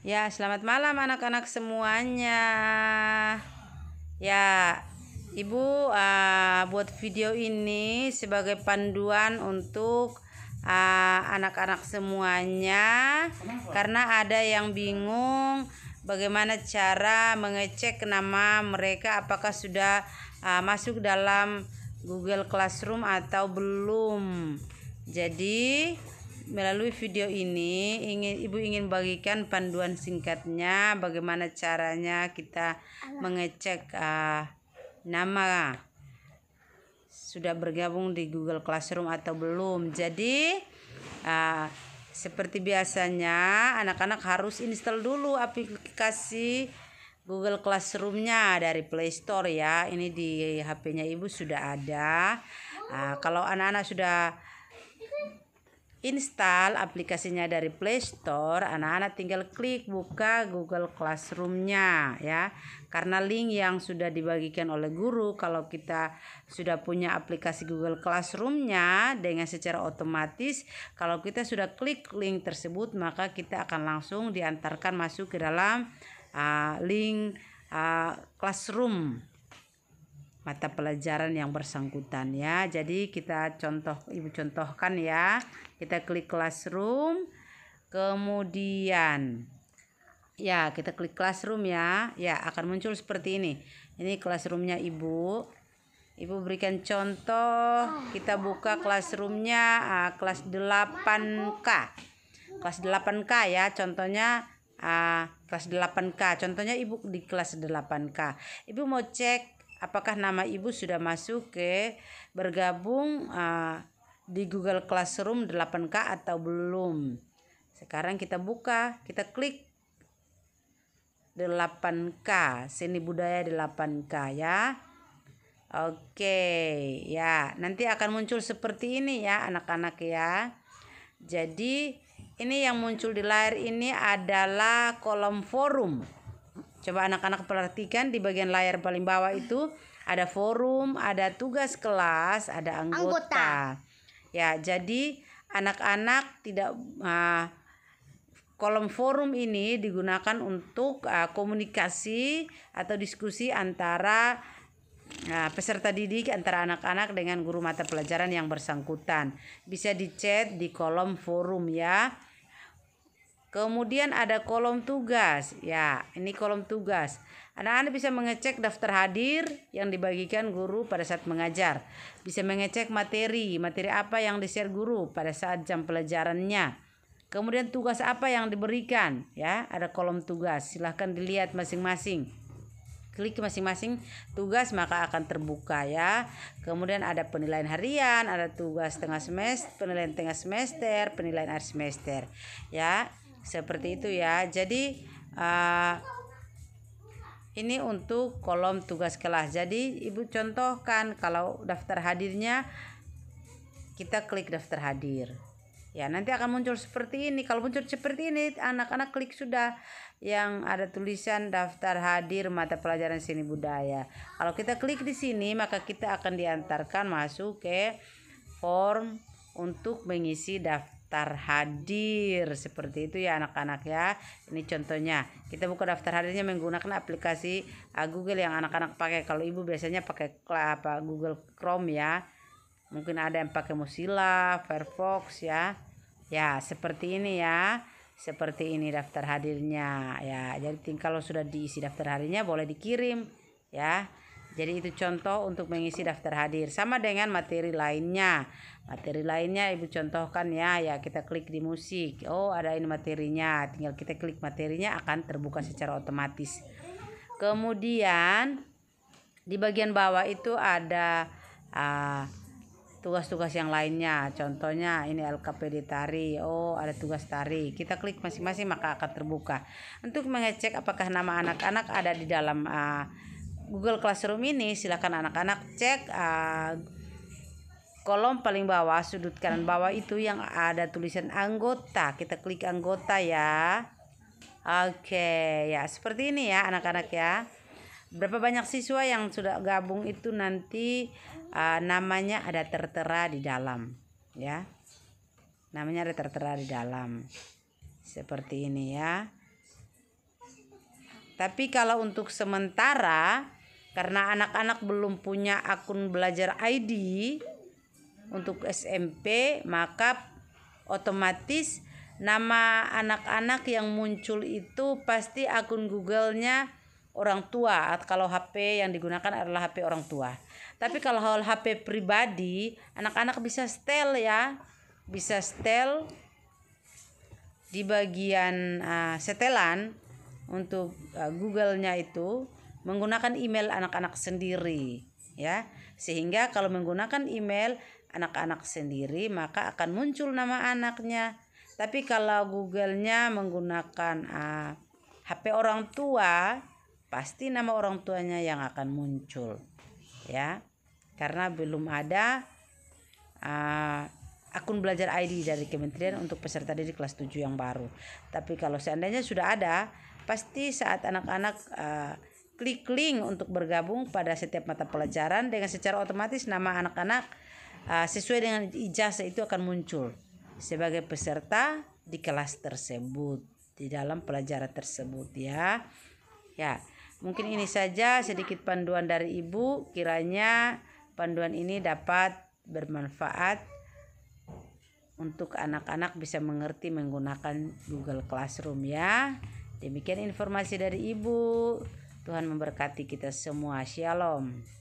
Ya, selamat malam anak-anak semuanya. Ya, Ibu uh, buat video ini sebagai panduan untuk eh, anak-anak uh, semuanya karena ada yang bingung bagaimana cara mengecek nama mereka apakah sudah uh, masuk dalam Google Classroom atau belum. Jadi, Melalui video ini ingin Ibu ingin bagikan panduan singkatnya bagaimana caranya kita mengecek uh, nama sudah bergabung di Google Classroom atau belum. Jadi uh, seperti biasanya anak-anak harus install dulu aplikasi Google Classroomnya dari Play Store ya. Ini di HP-nya Ibu sudah ada. Uh, kalau anak-anak sudah install aplikasinya dari Play Store, anak-anak tinggal klik buka Google Classroom-nya ya. Karena link yang sudah dibagikan oleh guru kalau kita sudah punya aplikasi Google Classroom-nya dengan secara otomatis kalau kita sudah klik link tersebut maka kita akan langsung diantarkan masuk ke dalam uh, link uh, classroom mata pelajaran yang bersangkutan ya. Jadi kita contoh ibu contohkan ya kita klik classroom kemudian ya kita klik classroom ya ya akan muncul seperti ini ini classroomnya ibu ibu berikan contoh kita buka classroomnya uh, kelas 8K kelas 8K ya contohnya uh, kelas 8K contohnya ibu di kelas 8K ibu mau cek apakah nama ibu sudah masuk ke bergabung uh, di Google Classroom 8K atau belum. Sekarang kita buka, kita klik 8K, seni budaya 8K ya. Oke, ya. Nanti akan muncul seperti ini ya anak-anak ya. Jadi ini yang muncul di layar ini adalah kolom forum. Coba anak-anak perhatikan di bagian layar paling bawah itu ada forum, ada tugas kelas, ada anggota. anggota. Ya, jadi anak-anak tidak uh, kolom forum ini digunakan untuk uh, komunikasi atau diskusi antara Nah, peserta didik antara anak-anak dengan guru mata pelajaran yang bersangkutan bisa dicet di kolom forum ya. Kemudian ada kolom tugas. Ya, ini kolom tugas. anda anak bisa mengecek daftar hadir yang dibagikan guru pada saat mengajar. Bisa mengecek materi, materi apa yang di-share guru pada saat jam pelajarannya. Kemudian tugas apa yang diberikan, ya, ada kolom tugas. Silahkan dilihat masing-masing. Klik masing-masing tugas maka akan terbuka ya. Kemudian ada penilaian harian, ada tugas tengah semester, penilaian tengah semester, penilaian akhir semester. Ya, seperti itu ya jadi uh, ini untuk kolom tugas kelas jadi ibu contohkan kalau daftar hadirnya kita klik daftar hadir ya nanti akan muncul seperti ini kalau muncul seperti ini anak-anak klik sudah yang ada tulisan daftar hadir mata pelajaran seni budaya kalau kita klik di sini maka kita akan diantarkan masuk ke form untuk mengisi daftar daftar hadir seperti itu ya anak-anak ya ini contohnya kita buka daftar hadirnya menggunakan aplikasi Google yang anak-anak pakai kalau ibu biasanya pakai apa Google Chrome ya mungkin ada yang pakai Mozilla Firefox ya ya seperti ini ya seperti ini daftar hadirnya ya jadi kalau sudah diisi daftar hadirnya boleh dikirim ya jadi itu contoh untuk mengisi daftar hadir sama dengan materi lainnya. Materi lainnya Ibu contohkan ya, ya kita klik di musik. Oh, ada ini materinya. Tinggal kita klik materinya akan terbuka secara otomatis. Kemudian di bagian bawah itu ada tugas ah, tugas-tugas yang lainnya contohnya ini LKPD tari oh ada tugas tari kita klik masing-masing maka akan terbuka untuk mengecek apakah nama anak-anak ada di dalam uh, Google Classroom ini silakan anak-anak cek uh, kolom paling bawah sudut kanan bawah itu yang ada tulisan anggota kita klik anggota ya oke ya seperti ini ya anak-anak ya berapa banyak siswa yang sudah gabung itu nanti uh, namanya ada tertera di dalam ya namanya ada tertera di dalam seperti ini ya tapi kalau untuk sementara karena anak-anak belum punya akun belajar ID untuk SMP, maka otomatis nama anak-anak yang muncul itu pasti akun Google-nya orang tua kalau HP yang digunakan adalah HP orang tua. Tapi kalau HP pribadi, anak-anak bisa setel ya. Bisa setel di bagian ah, setelan untuk uh, Google-nya itu menggunakan email anak-anak sendiri ya. Sehingga kalau menggunakan email anak-anak sendiri maka akan muncul nama anaknya. Tapi kalau Google-nya menggunakan uh, ah, HP orang tua, pasti nama orang tuanya yang akan muncul. Ya. Karena belum ada uh, akun belajar ID dari kementerian untuk peserta didik kelas 7 yang baru. Tapi kalau seandainya sudah ada, pasti saat anak-anak uh, klik link untuk bergabung pada setiap mata pelajaran dengan secara otomatis nama anak-anak uh, sesuai dengan ijazah itu akan muncul sebagai peserta di kelas tersebut di dalam pelajaran tersebut ya. Ya, mungkin ini saja sedikit panduan dari Ibu kiranya panduan ini dapat bermanfaat untuk anak-anak bisa mengerti menggunakan Google Classroom ya. Demikian informasi dari Ibu. Tuhan memberkati kita semua. Shalom.